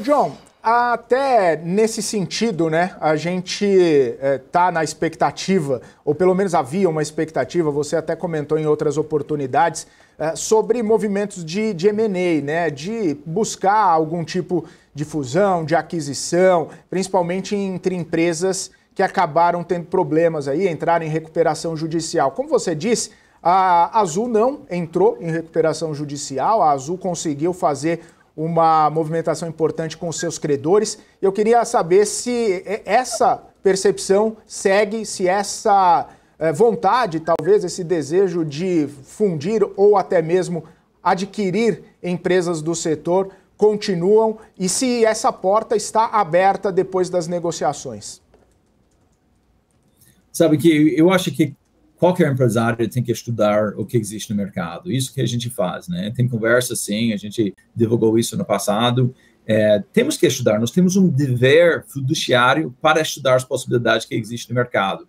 John, até nesse sentido, né? A gente está eh, é, na expectativa, ou pelo menos havia uma expectativa, você até comentou em outras oportunidades, é, sobre movimentos de, de MA, né? De buscar algum tipo de fusão, de aquisição, principalmente entre empresas que acabaram tendo problemas aí, entraram em recuperação judicial. Como você disse, a Azul não entrou em recuperação judicial, a Azul conseguiu fazer uma movimentação importante com os seus credores. Eu queria saber se essa percepção segue, se essa é, vontade, talvez esse desejo de fundir ou até mesmo adquirir empresas do setor continuam e se essa porta está aberta depois das negociações. Sabe que eu acho que qualquer é empresário tem que estudar o que existe no mercado. Isso que a gente faz, né? Tem conversa, sim, a gente divulgou isso no passado. É, temos que estudar, nós temos um dever fiduciário para estudar as possibilidades que existem no mercado.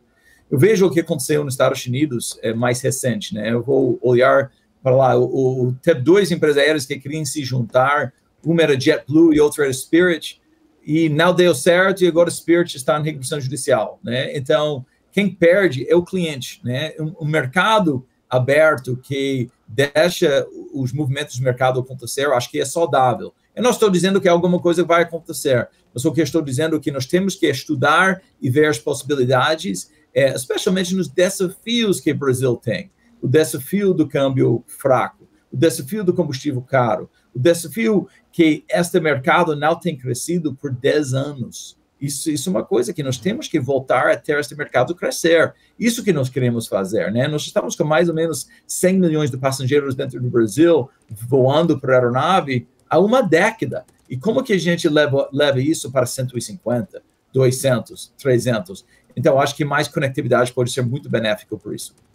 Eu vejo o que aconteceu nos Estados Unidos é, mais recente, né? Eu vou olhar para lá, o, o, teve dois empresários que queriam se juntar, uma era JetBlue e outra era Spirit, e não deu certo, e agora Spirit está na recuperação judicial, né? Então, quem perde é o cliente, né? Um, um mercado aberto que deixa os movimentos de mercado acontecer, acho que é saudável. Eu não estou dizendo que alguma coisa vai acontecer, mas o que estou dizendo é que nós temos que estudar e ver as possibilidades, é, especialmente nos desafios que o Brasil tem. O desafio do câmbio fraco, o desafio do combustível caro, o desafio que este mercado não tem crescido por 10 anos. Isso, isso é uma coisa que nós temos que voltar a ter esse mercado crescer. Isso que nós queremos fazer, né? Nós estamos com mais ou menos 100 milhões de passageiros dentro do Brasil voando por aeronave há uma década. E como que a gente leva, leva isso para 150, 200, 300? Então, acho que mais conectividade pode ser muito benéfico por isso.